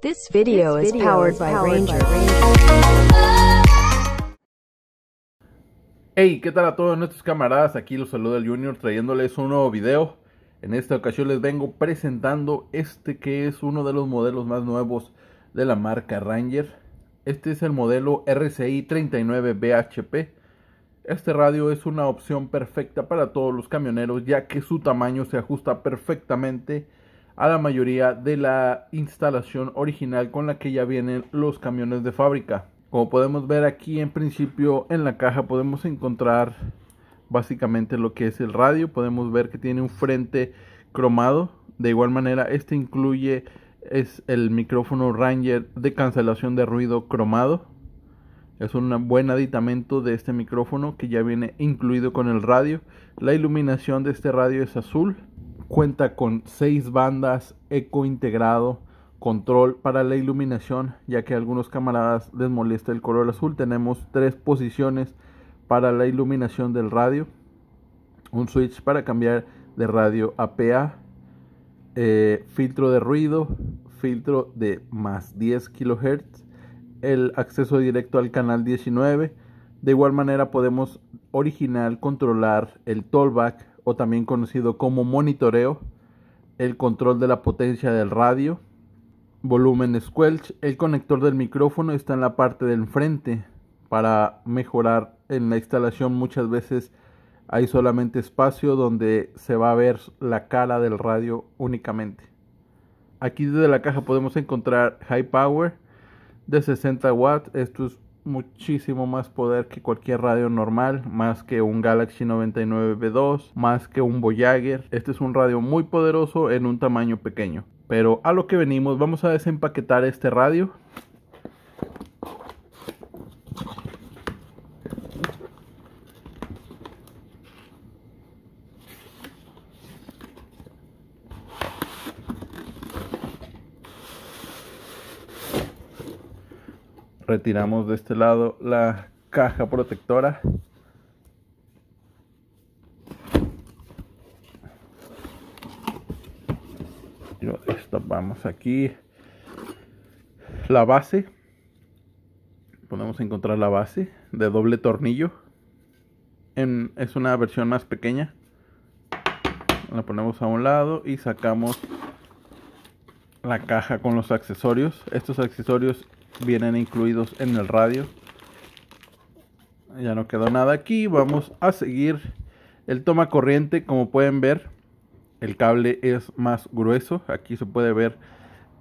This video, is powered, by, Ranger. Hey, ¿qué tal a todos nuestros camaradas? Aquí los saluda el Junior trayéndoles un nuevo video. En esta ocasión les vengo presentando este que es uno de los modelos más nuevos de la marca Ranger. Este es el modelo RCI 39BHP. Este radio es una opción perfecta para todos los camioneros ya que su tamaño se ajusta perfectamente a la mayoría de la instalación original con la que ya vienen los camiones de fábrica. Como podemos ver aquí en principio en la caja podemos encontrar básicamente lo que es el radio. Podemos ver que tiene un frente cromado. De igual manera este incluye es el micrófono Ranger de cancelación de ruido cromado. Es un buen aditamento de este micrófono que ya viene incluido con el radio. La iluminación de este radio es azul Cuenta con seis bandas, eco integrado, control para la iluminación, ya que a algunos camaradas les molesta el color azul. Tenemos tres posiciones para la iluminación del radio, un switch para cambiar de radio a PA, eh, filtro de ruido, filtro de más 10 kHz, el acceso directo al canal 19. De igual manera podemos original controlar el tollback o también conocido como monitoreo, el control de la potencia del radio, volumen squelch, el conector del micrófono está en la parte del frente para mejorar en la instalación muchas veces hay solamente espacio donde se va a ver la cara del radio únicamente. Aquí desde la caja podemos encontrar high power de 60 watts, esto es muchísimo más poder que cualquier radio normal, más que un Galaxy 99B2, más que un Voyager. Este es un radio muy poderoso en un tamaño pequeño. Pero a lo que venimos, vamos a desempaquetar este radio. retiramos de este lado la caja protectora lo destapamos aquí la base podemos encontrar la base de doble tornillo es una versión más pequeña la ponemos a un lado y sacamos la caja con los accesorios estos accesorios vienen incluidos en el radio. Ya no quedó nada aquí. Vamos a seguir el toma corriente. Como pueden ver, el cable es más grueso. Aquí se puede ver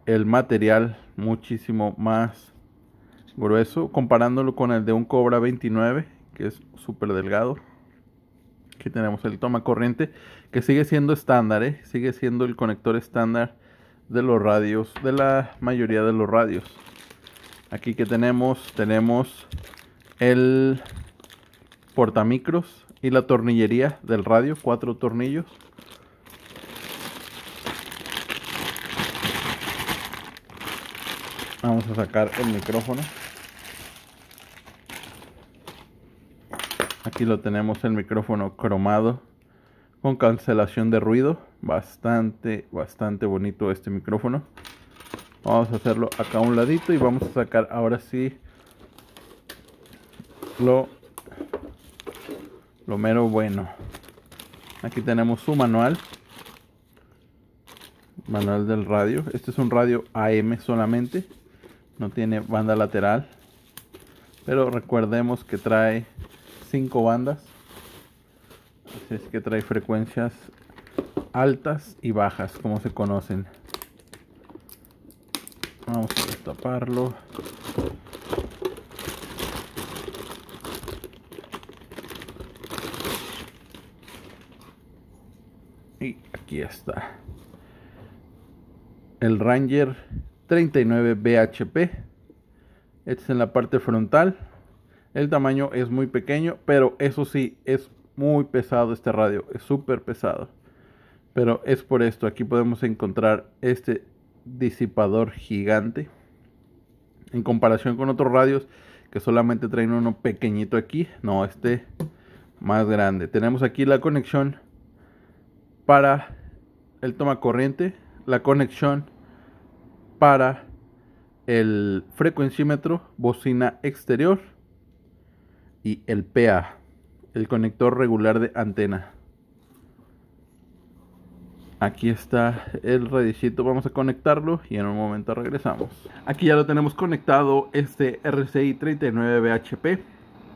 el material muchísimo más grueso. Comparándolo con el de un Cobra 29, que es súper delgado. Aquí tenemos el toma corriente, que sigue siendo estándar. ¿eh? Sigue siendo el conector estándar de los radios, de la mayoría de los radios. Aquí que tenemos, tenemos el portamicros y la tornillería del radio, cuatro tornillos. Vamos a sacar el micrófono. Aquí lo tenemos el micrófono cromado con cancelación de ruido. Bastante, bastante bonito este micrófono vamos a hacerlo acá a un ladito y vamos a sacar ahora sí lo lo mero bueno aquí tenemos su manual manual del radio este es un radio AM solamente no tiene banda lateral pero recordemos que trae cinco bandas así es que trae frecuencias altas y bajas como se conocen taparlo y aquí está el Ranger 39 BHP este es en la parte frontal el tamaño es muy pequeño pero eso sí es muy pesado este radio es súper pesado pero es por esto aquí podemos encontrar este disipador gigante en comparación con otros radios que solamente traen uno pequeñito aquí. No, este más grande. Tenemos aquí la conexión para el toma corriente. La conexión para el frecuencímetro, bocina exterior y el PA, el conector regular de antena. Aquí está el radicito, vamos a conectarlo y en un momento regresamos. Aquí ya lo tenemos conectado, este RCI 39BHP.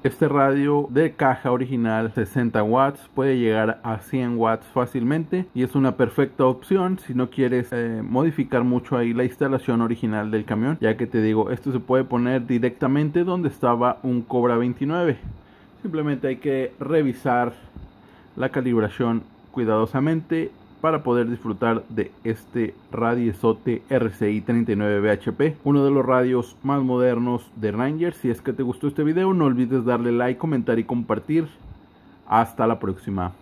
Este radio de caja original 60 watts puede llegar a 100 watts fácilmente y es una perfecta opción si no quieres eh, modificar mucho ahí la instalación original del camión ya que te digo esto se puede poner directamente donde estaba un Cobra 29 simplemente hay que revisar la calibración cuidadosamente para poder disfrutar de este sot RCI 39BHP, uno de los radios más modernos de Ranger. Si es que te gustó este video, no olvides darle like, comentar y compartir. Hasta la próxima.